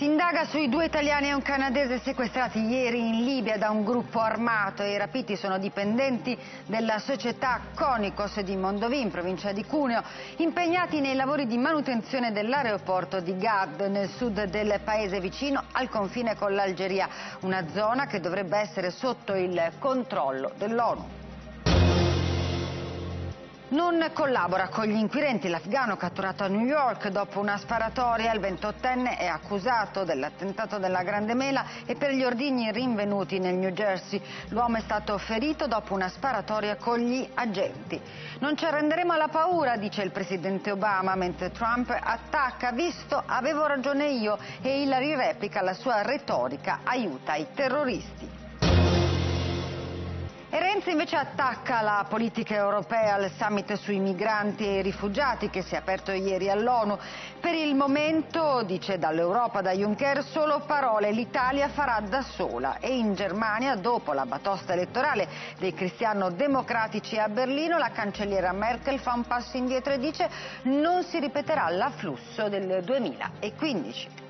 Si indaga sui due italiani e un canadese sequestrati ieri in Libia da un gruppo armato. I rapiti sono dipendenti della società Conicos di Mondovì, provincia di Cuneo, impegnati nei lavori di manutenzione dell'aeroporto di Gad, nel sud del paese vicino al confine con l'Algeria, una zona che dovrebbe essere sotto il controllo dell'ONU non collabora con gli inquirenti. L'afgano catturato a New York dopo una sparatoria, il 28enne è accusato dell'attentato della Grande Mela e per gli ordigni rinvenuti nel New Jersey. L'uomo è stato ferito dopo una sparatoria con gli agenti. Non ci arrenderemo alla paura, dice il presidente Obama, mentre Trump attacca, visto avevo ragione io e Hillary replica la sua retorica aiuta i terroristi. E Renzi invece attacca la politica europea al summit sui migranti e i rifugiati che si è aperto ieri all'ONU. Per il momento, dice dall'Europa, da Juncker, solo parole, l'Italia farà da sola. E in Germania, dopo la batosta elettorale dei cristiano-democratici a Berlino, la cancelliera Merkel fa un passo indietro e dice non si ripeterà l'afflusso del 2015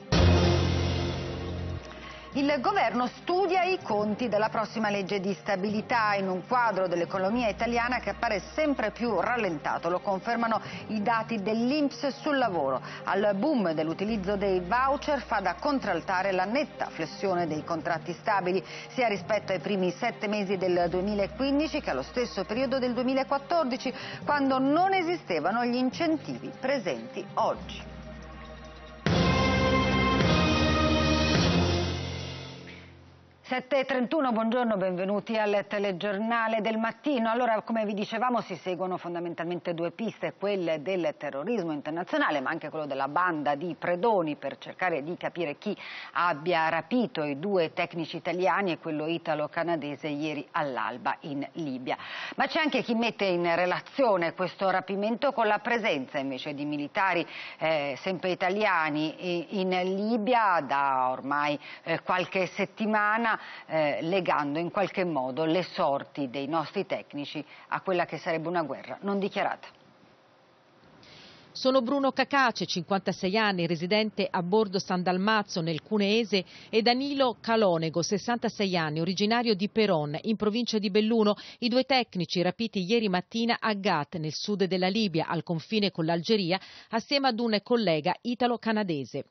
il governo studia i conti della prossima legge di stabilità in un quadro dell'economia italiana che appare sempre più rallentato. Lo confermano i dati dell'Inps sul lavoro. Al boom dell'utilizzo dei voucher fa da contraltare la netta flessione dei contratti stabili, sia rispetto ai primi sette mesi del 2015 che allo stesso periodo del 2014, quando non esistevano gli incentivi presenti oggi. 7.31, buongiorno, benvenuti al telegiornale del mattino. Allora, come vi dicevamo, si seguono fondamentalmente due piste, quelle del terrorismo internazionale, ma anche quello della banda di predoni per cercare di capire chi abbia rapito i due tecnici italiani e quello italo-canadese ieri all'alba in Libia. Ma c'è anche chi mette in relazione questo rapimento con la presenza invece di militari eh, sempre italiani eh, in Libia da ormai eh, qualche settimana eh, legando in qualche modo le sorti dei nostri tecnici a quella che sarebbe una guerra non dichiarata. Sono Bruno Cacace, 56 anni, residente a Bordo San Dalmazzo nel Cuneese e Danilo Calonego, 66 anni, originario di Peron, in provincia di Belluno, i due tecnici rapiti ieri mattina a Ghat, nel sud della Libia, al confine con l'Algeria, assieme ad un collega italo-canadese.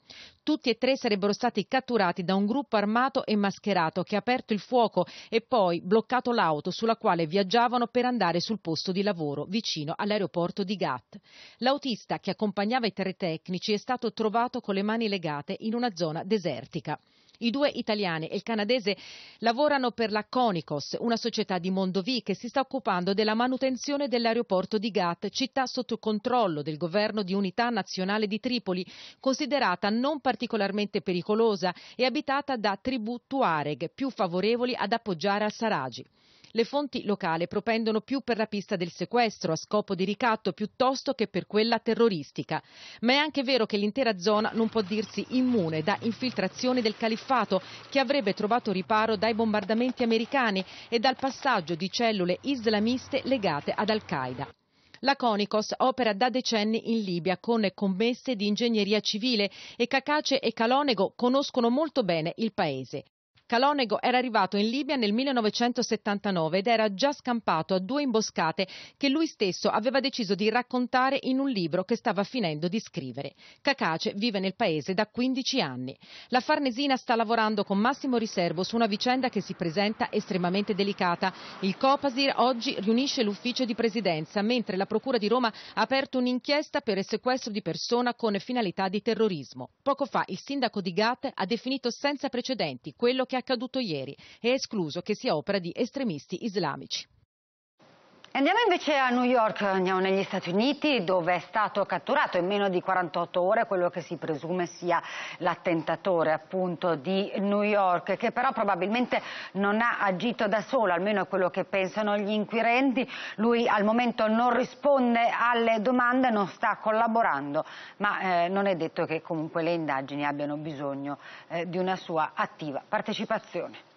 Tutti e tre sarebbero stati catturati da un gruppo armato e mascherato che ha aperto il fuoco e poi bloccato l'auto sulla quale viaggiavano per andare sul posto di lavoro, vicino all'aeroporto di Ghat. L'autista L'autista che accompagnava i tre tecnici è stato trovato con le mani legate in una zona desertica. I due italiani e il canadese lavorano per la Conicos, una società di Mondovì che si sta occupando della manutenzione dell'aeroporto di Gat, città sotto controllo del governo di unità nazionale di Tripoli, considerata non particolarmente pericolosa e abitata da tribù Tuareg, più favorevoli ad appoggiare al Saragi. Le fonti locali propendono più per la pista del sequestro a scopo di ricatto piuttosto che per quella terroristica. Ma è anche vero che l'intera zona non può dirsi immune da infiltrazioni del califfato che avrebbe trovato riparo dai bombardamenti americani e dal passaggio di cellule islamiste legate ad Al-Qaeda. La Conicos opera da decenni in Libia con commesse di ingegneria civile e Cacace e Calonego conoscono molto bene il paese. Calonego era arrivato in Libia nel 1979 ed era già scampato a due imboscate che lui stesso aveva deciso di raccontare in un libro che stava finendo di scrivere. Cacace vive nel paese da 15 anni. La Farnesina sta lavorando con massimo riservo su una vicenda che si presenta estremamente delicata. Il Copasir oggi riunisce l'ufficio di presidenza, mentre la Procura di Roma ha aperto un'inchiesta per il sequestro di persona con finalità di terrorismo. Poco fa il sindaco di Gat ha definito senza precedenti quello che ha accaduto ieri e è escluso che sia opera di estremisti islamici. Andiamo invece a New York, andiamo negli Stati Uniti, dove è stato catturato in meno di 48 ore quello che si presume sia l'attentatore appunto di New York, che però probabilmente non ha agito da solo, almeno è quello che pensano gli inquirenti. Lui al momento non risponde alle domande, non sta collaborando, ma eh, non è detto che comunque le indagini abbiano bisogno eh, di una sua attiva partecipazione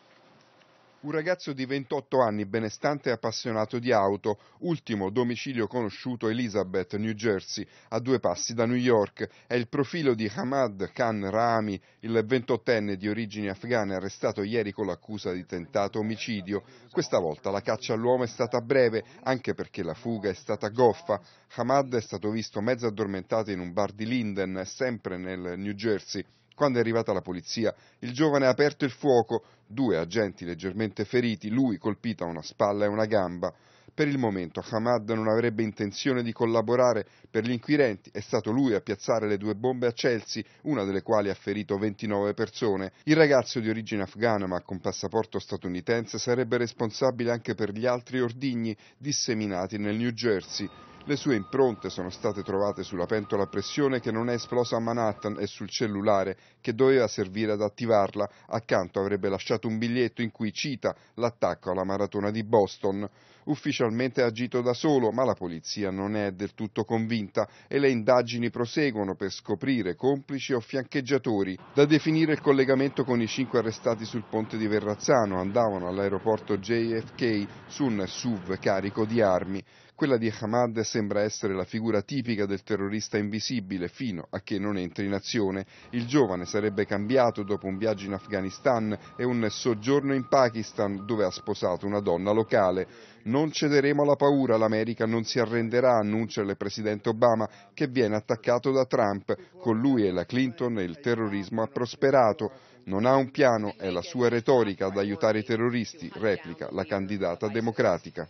un ragazzo di 28 anni, benestante e appassionato di auto, ultimo domicilio conosciuto Elizabeth, New Jersey, a due passi da New York. È il profilo di Hamad Khan Rami, il 28enne di origini afghane, arrestato ieri con l'accusa di tentato omicidio. Questa volta la caccia all'uomo è stata breve, anche perché la fuga è stata goffa. Hamad è stato visto mezzo addormentato in un bar di Linden, sempre nel New Jersey. Quando è arrivata la polizia, il giovane ha aperto il fuoco, due agenti leggermente feriti, lui colpito a una spalla e una gamba. Per il momento Hamad non avrebbe intenzione di collaborare per gli inquirenti, è stato lui a piazzare le due bombe a Chelsea, una delle quali ha ferito 29 persone. Il ragazzo di origine afghana ma con passaporto statunitense sarebbe responsabile anche per gli altri ordigni disseminati nel New Jersey. Le sue impronte sono state trovate sulla pentola a pressione che non è esplosa a Manhattan e sul cellulare che doveva servire ad attivarla. Accanto avrebbe lasciato un biglietto in cui cita l'attacco alla maratona di Boston. Ufficialmente ha agito da solo, ma la polizia non è del tutto convinta e le indagini proseguono per scoprire complici o fiancheggiatori. Da definire il collegamento con i cinque arrestati sul ponte di Verrazzano andavano all'aeroporto JFK su un SUV carico di armi. Quella di Hamad sembra essere la figura tipica del terrorista invisibile fino a che non entri in azione. Il giovane sarebbe cambiato dopo un viaggio in Afghanistan e un soggiorno in Pakistan dove ha sposato una donna locale. Non cederemo alla paura, l'America non si arrenderà, annuncia il presidente Obama, che viene attaccato da Trump. Con lui e la Clinton il terrorismo ha prosperato. Non ha un piano, è la sua retorica ad aiutare i terroristi, replica la candidata democratica.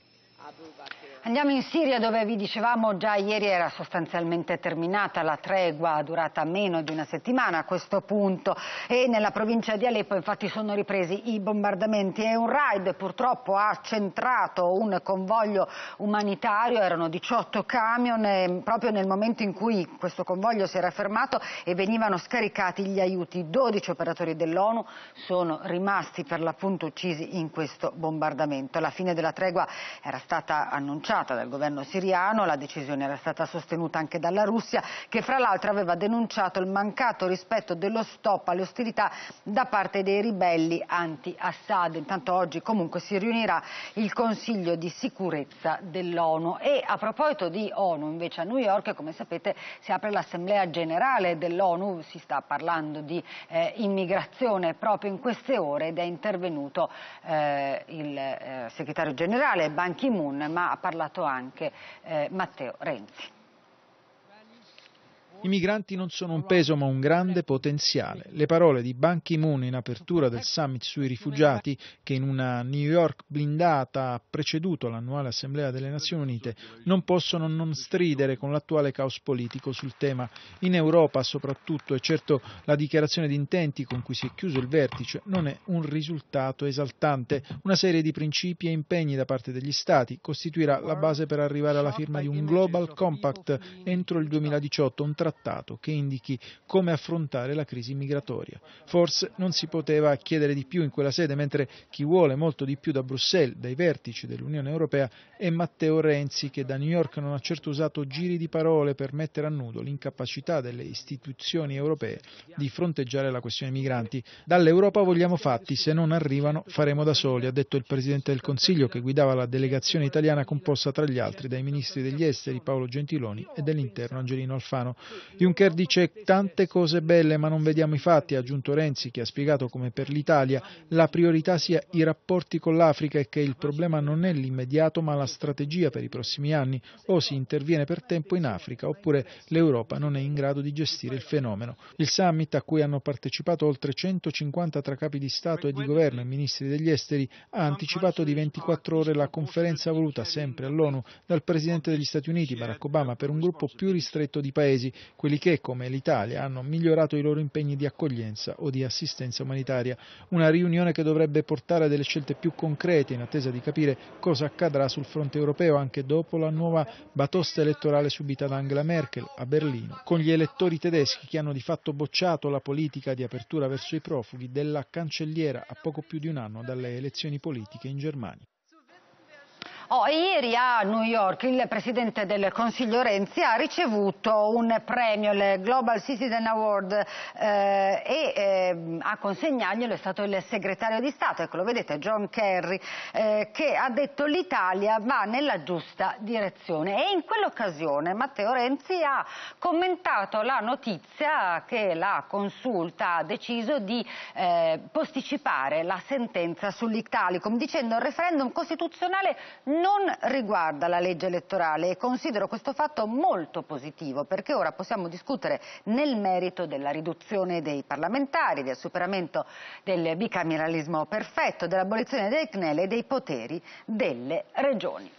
Andiamo in Siria dove vi dicevamo già ieri era sostanzialmente terminata la tregua durata meno di una settimana a questo punto e nella provincia di Aleppo infatti sono ripresi i bombardamenti e un raid purtroppo ha centrato un convoglio umanitario, erano 18 camion proprio nel momento in cui questo convoglio si era fermato e venivano scaricati gli aiuti. 12 operatori dell'ONU sono rimasti per l'appunto uccisi in questo bombardamento. La fine della tregua era stata annunciata bocciata dal governo siriano, la decisione era stata sostenuta anche dalla Russia che fra l'altro aveva denunciato il mancato rispetto dello stop alle ostilità da parte dei ribelli anti-Assad. Intanto oggi comunque si riunirà il Consiglio di sicurezza dell'ONU e a proposito di ONU invece a New York come sapete si apre l'Assemblea Generale dell'ONU, si sta parlando di eh, immigrazione proprio in queste ore ed è intervenuto eh, il eh, segretario generale Ban Ki-moon ma ha parlato parlato anche eh, Matteo Renzi. I migranti non sono un peso ma un grande potenziale. Le parole di Ban Ki-moon in apertura del summit sui rifugiati, che in una New York blindata ha preceduto l'annuale assemblea delle Nazioni Unite, non possono non stridere con l'attuale caos politico sul tema. In Europa soprattutto, e certo la dichiarazione di intenti con cui si è chiuso il vertice non è un risultato esaltante. Una serie di principi e impegni da parte degli Stati costituirà la base per arrivare alla firma di un Global Compact entro il 2018, un trattato trattato che indichi come affrontare la crisi migratoria. Forse non si poteva chiedere di più in quella sede, mentre chi vuole molto di più da Bruxelles, dai vertici dell'Unione Europea, è Matteo Renzi, che da New York non ha certo usato giri di parole per mettere a nudo l'incapacità delle istituzioni europee di fronteggiare la questione migranti. Dall'Europa vogliamo fatti, se non arrivano faremo da soli, ha detto il Presidente del Consiglio che guidava la delegazione italiana composta tra gli altri dai ministri degli esteri Paolo Gentiloni e dell'interno Angelino Alfano. Juncker dice tante cose belle ma non vediamo i fatti, ha aggiunto Renzi che ha spiegato come per l'Italia la priorità sia i rapporti con l'Africa e che il problema non è l'immediato ma la strategia per i prossimi anni o si interviene per tempo in Africa oppure l'Europa non è in grado di gestire il fenomeno. Il summit a cui hanno partecipato oltre 150 tra capi di Stato e di Governo e ministri degli esteri ha anticipato di 24 ore la conferenza voluta sempre all'ONU dal Presidente degli Stati Uniti Barack Obama per un gruppo più ristretto di paesi quelli che, come l'Italia, hanno migliorato i loro impegni di accoglienza o di assistenza umanitaria. Una riunione che dovrebbe portare a delle scelte più concrete in attesa di capire cosa accadrà sul fronte europeo anche dopo la nuova batosta elettorale subita da Angela Merkel a Berlino, con gli elettori tedeschi che hanno di fatto bocciato la politica di apertura verso i profughi della cancelliera a poco più di un anno dalle elezioni politiche in Germania. Oh, ieri a New York il Presidente del Consiglio Renzi ha ricevuto un premio, il Global Citizen Award, eh, e eh, a consegnarglielo è stato il Segretario di Stato, ecco lo vedete, John Kerry, eh, che ha detto l'Italia va nella giusta direzione. E in quell'occasione Matteo Renzi ha commentato la notizia che la Consulta ha deciso di eh, posticipare la sentenza sull'Italicum, dicendo che il referendum costituzionale non riguarda la legge elettorale e considero questo fatto molto positivo perché ora possiamo discutere nel merito della riduzione dei parlamentari, del superamento del bicameralismo perfetto, dell'abolizione del CNEL e dei poteri delle regioni.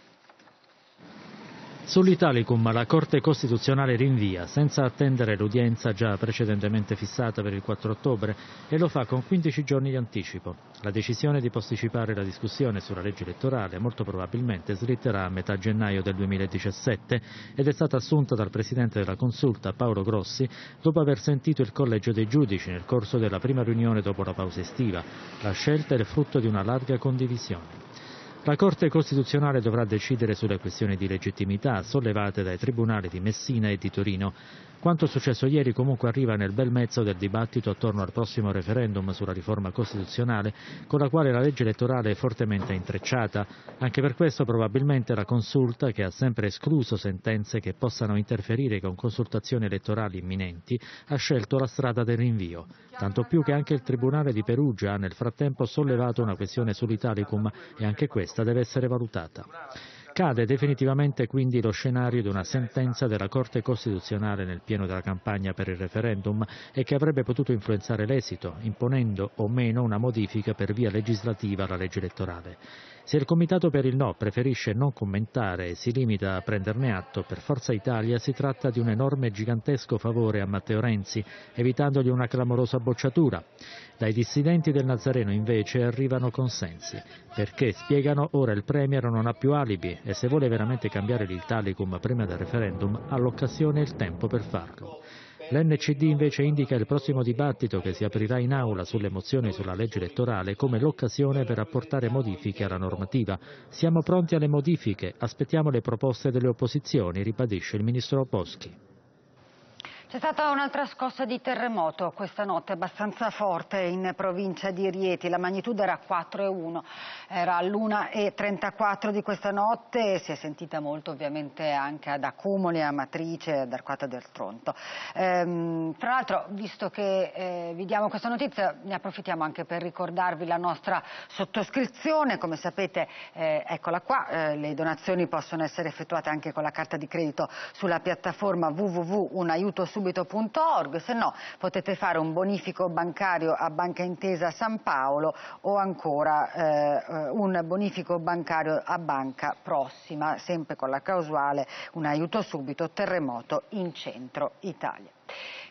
Sull'Italicum la Corte Costituzionale rinvia, senza attendere l'udienza già precedentemente fissata per il 4 ottobre, e lo fa con 15 giorni di anticipo. La decisione di posticipare la discussione sulla legge elettorale molto probabilmente slitterà a metà gennaio del 2017 ed è stata assunta dal Presidente della Consulta, Paolo Grossi, dopo aver sentito il Collegio dei Giudici nel corso della prima riunione dopo la pausa estiva. La scelta è il frutto di una larga condivisione. La Corte Costituzionale dovrà decidere sulle questioni di legittimità sollevate dai tribunali di Messina e di Torino. Quanto successo ieri comunque arriva nel bel mezzo del dibattito attorno al prossimo referendum sulla riforma costituzionale, con la quale la legge elettorale è fortemente intrecciata. Anche per questo probabilmente la consulta, che ha sempre escluso sentenze che possano interferire con consultazioni elettorali imminenti, ha scelto la strada del rinvio. Tanto più che anche il Tribunale di Perugia ha nel frattempo sollevato una questione sull'Italicum e anche questa richiesta deve essere valutata. Cade definitivamente quindi lo scenario di una sentenza della Corte Costituzionale nel pieno della campagna per il referendum e che avrebbe potuto influenzare l'esito, imponendo o meno una modifica per via legislativa alla legge elettorale. Se il Comitato per il No preferisce non commentare e si limita a prenderne atto, per Forza Italia si tratta di un enorme e gigantesco favore a Matteo Renzi, evitandogli una clamorosa bocciatura. Dai dissidenti del Nazareno invece arrivano consensi, perché spiegano ora il Premier non ha più alibi e se vuole veramente cambiare l'Italicum prima del referendum ha l'occasione e il tempo per farlo. L'NCD invece indica il prossimo dibattito che si aprirà in aula sulle mozioni sulla legge elettorale come l'occasione per apportare modifiche alla normativa. Siamo pronti alle modifiche, aspettiamo le proposte delle opposizioni, ribadisce il ministro Boschi. C'è stata un'altra scossa di terremoto questa notte, abbastanza forte in provincia di Rieti. La magnitudo era 4,1, era l'1,34 di questa notte e si è sentita molto ovviamente anche ad Accumoli, a Matrice, ad Arquata del Tronto. Ehm, tra l'altro, visto che eh, vi diamo questa notizia, ne approfittiamo anche per ricordarvi la nostra sottoscrizione. Come sapete, eh, eccola qua, eh, le donazioni possono essere effettuate anche con la carta di credito sulla piattaforma www.unaiuto.com subito.org, se no potete fare un bonifico bancario a Banca Intesa San Paolo o ancora eh, un bonifico bancario a Banca Prossima, sempre con la casuale un aiuto subito terremoto in centro Italia.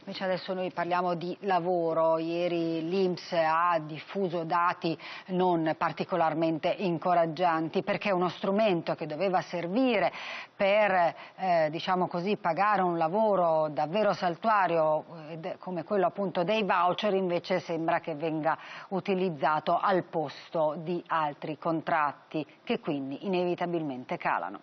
Invece adesso noi parliamo di lavoro. Ieri l'Inps ha diffuso dati non particolarmente incoraggianti perché uno strumento che doveva servire per eh, diciamo così, pagare un lavoro davvero saltuario come quello appunto dei voucher invece sembra che venga utilizzato al posto di altri contratti che quindi inevitabilmente calano.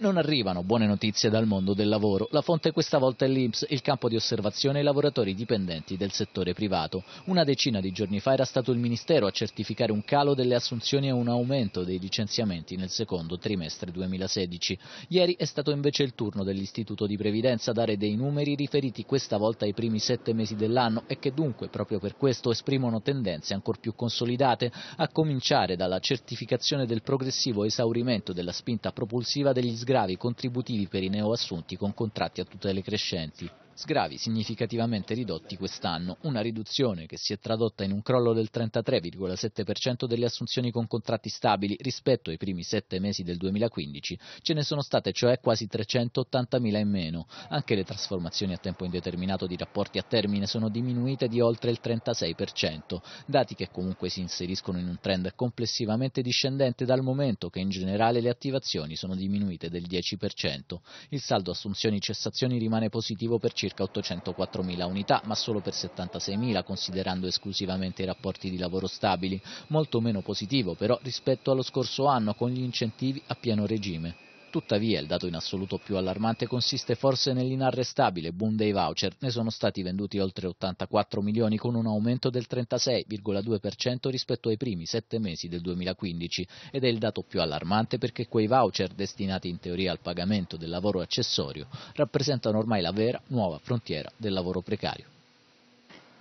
Non arrivano buone notizie dal mondo del lavoro. La fonte questa volta è l'IMSS, il campo di osservazione ai lavoratori dipendenti del settore privato. Una decina di giorni fa era stato il Ministero a certificare un calo delle assunzioni e un aumento dei licenziamenti nel secondo trimestre 2016. Ieri è stato invece il turno dell'Istituto di Previdenza a dare dei numeri riferiti questa volta ai primi sette mesi dell'anno e che dunque proprio per questo esprimono tendenze ancora più consolidate, a cominciare dalla certificazione del progressivo esaurimento della spinta propulsiva degli sgravi sgravi contributivi per i neoassunti con contratti a tutele crescenti sgravi significativamente ridotti quest'anno, una riduzione che si è tradotta in un crollo del 33,7% delle assunzioni con contratti stabili rispetto ai primi sette mesi del 2015, ce ne sono state cioè quasi 380.000 in meno. Anche le trasformazioni a tempo indeterminato di rapporti a termine sono diminuite di oltre il 36%, dati che comunque si inseriscono in un trend complessivamente discendente dal momento che in generale le attivazioni sono diminuite del 10%. Il saldo assunzioni-cessazioni rimane positivo per circa circa 804.000 unità, ma solo per 76.000 considerando esclusivamente i rapporti di lavoro stabili, molto meno positivo però rispetto allo scorso anno con gli incentivi a pieno regime. Tuttavia il dato in assoluto più allarmante consiste forse nell'inarrestabile boom dei voucher, ne sono stati venduti oltre 84 milioni con un aumento del 36,2% rispetto ai primi sette mesi del 2015 ed è il dato più allarmante perché quei voucher destinati in teoria al pagamento del lavoro accessorio rappresentano ormai la vera nuova frontiera del lavoro precario.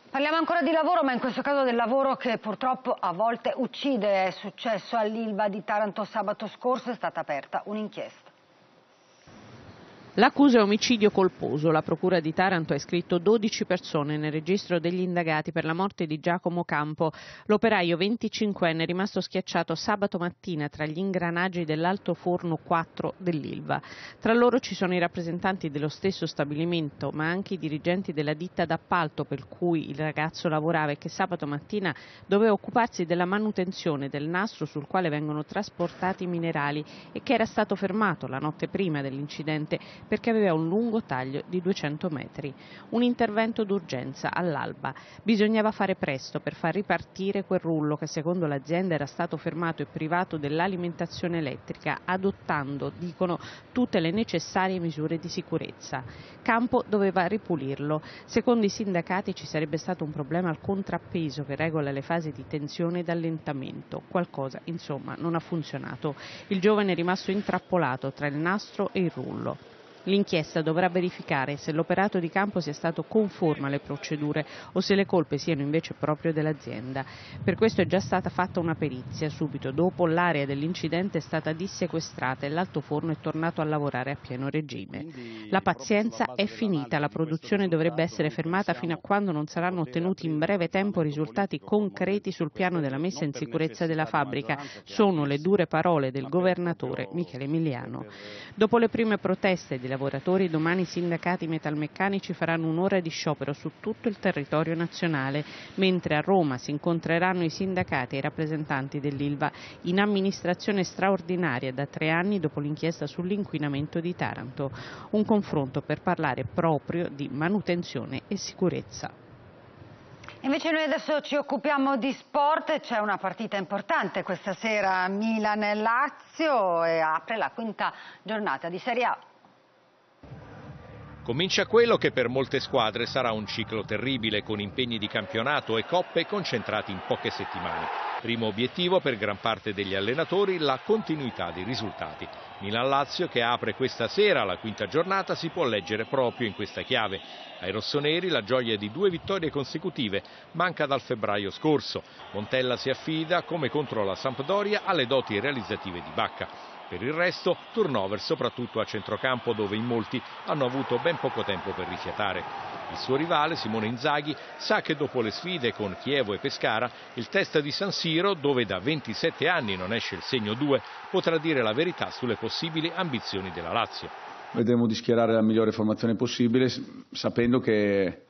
Parliamo ancora di lavoro, ma in questo caso del lavoro che purtroppo a volte uccide. È successo all'Ilva di Taranto sabato scorso, è stata aperta un'inchiesta. L'accusa è omicidio colposo. La Procura di Taranto ha iscritto 12 persone nel registro degli indagati per la morte di Giacomo Campo, l'operaio 25enne rimasto schiacciato sabato mattina tra gli ingranaggi dell'alto forno 4 dell'Ilva. Tra loro ci sono i rappresentanti dello stesso stabilimento, ma anche i dirigenti della ditta d'appalto per cui il ragazzo lavorava e che sabato mattina doveva occuparsi della manutenzione del nastro sul quale vengono trasportati i minerali e che era stato fermato la notte prima dell'incidente perché aveva un lungo taglio di 200 metri. Un intervento d'urgenza all'alba. Bisognava fare presto per far ripartire quel rullo che secondo l'azienda era stato fermato e privato dell'alimentazione elettrica, adottando, dicono, tutte le necessarie misure di sicurezza. Campo doveva ripulirlo. Secondo i sindacati ci sarebbe stato un problema al contrappeso che regola le fasi di tensione ed allentamento. Qualcosa, insomma, non ha funzionato. Il giovane è rimasto intrappolato tra il nastro e il rullo. L'inchiesta dovrà verificare se l'operato di campo sia stato conforme alle procedure o se le colpe siano invece proprio dell'azienda. Per questo è già stata fatta una perizia. Subito dopo l'area dell'incidente è stata dissequestrata e l'alto forno è tornato a lavorare a pieno regime. La pazienza è finita, la produzione dovrebbe essere fermata fino a quando non saranno ottenuti in breve tempo risultati concreti sul piano della messa in sicurezza della fabbrica. Sono le dure parole del governatore Michele Emiliano. Dopo le prime proteste lavoratori, domani i sindacati metalmeccanici faranno un'ora di sciopero su tutto il territorio nazionale, mentre a Roma si incontreranno i sindacati e i rappresentanti dell'ILVA in amministrazione straordinaria da tre anni dopo l'inchiesta sull'inquinamento di Taranto. Un confronto per parlare proprio di manutenzione e sicurezza. Invece noi adesso ci occupiamo di sport, c'è una partita importante questa sera Milan-Lazio e apre la quinta giornata di Serie A. Comincia quello che per molte squadre sarà un ciclo terribile con impegni di campionato e coppe concentrati in poche settimane. Primo obiettivo per gran parte degli allenatori la continuità dei risultati. Milan-Lazio che apre questa sera la quinta giornata si può leggere proprio in questa chiave. Ai rossoneri la gioia di due vittorie consecutive manca dal febbraio scorso. Montella si affida come contro la Sampdoria alle doti realizzative di Bacca. Per il resto, turnover soprattutto a centrocampo dove in molti hanno avuto ben poco tempo per rifiatare. Il suo rivale, Simone Inzaghi, sa che dopo le sfide con Chievo e Pescara, il test di San Siro, dove da 27 anni non esce il segno 2, potrà dire la verità sulle possibili ambizioni della Lazio. Vedremo di schierare la migliore formazione possibile, sapendo che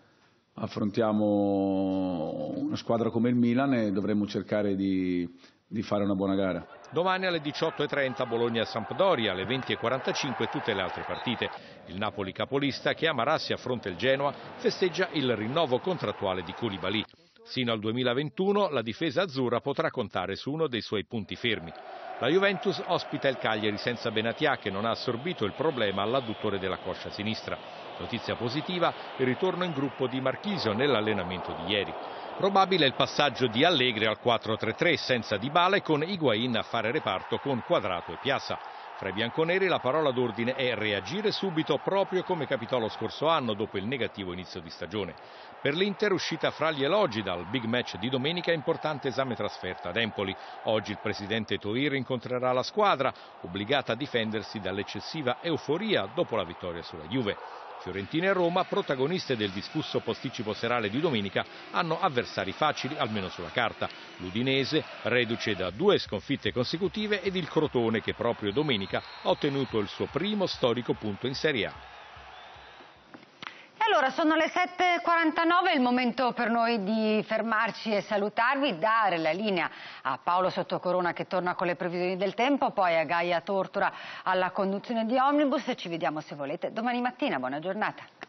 affrontiamo una squadra come il Milan e dovremo cercare di, di fare una buona gara. Domani alle 18.30 Bologna-Sampdoria, alle 20.45 tutte le altre partite. Il Napoli capolista, che amarassi a fronte il Genoa, festeggia il rinnovo contrattuale di Koulibaly. Sino al 2021 la difesa azzurra potrà contare su uno dei suoi punti fermi. La Juventus ospita il Cagliari senza Benatia che non ha assorbito il problema all'adduttore della coscia sinistra. Notizia positiva, il ritorno in gruppo di Marchisio nell'allenamento di ieri. Probabile il passaggio di Allegri al 4-3-3 senza Di Bale con Higuain a fare reparto con Quadrato e Piazza. Fra i bianconeri la parola d'ordine è reagire subito proprio come capitò lo scorso anno dopo il negativo inizio di stagione. Per l'Inter uscita fra gli elogi dal big match di domenica importante esame trasferta ad Empoli. Oggi il presidente Toir incontrerà la squadra, obbligata a difendersi dall'eccessiva euforia dopo la vittoria sulla Juve. Fiorentina e Roma, protagoniste del discusso posticipo serale di domenica, hanno avversari facili, almeno sulla carta. L'Udinese, reduce da due sconfitte consecutive, ed il Crotone, che proprio domenica ha ottenuto il suo primo storico punto in Serie A. Allora, sono le 7.49, è il momento per noi di fermarci e salutarvi, dare la linea a Paolo Sottocorona che torna con le previsioni del tempo, poi a Gaia Tortora alla conduzione di Omnibus e ci vediamo se volete domani mattina. Buona giornata.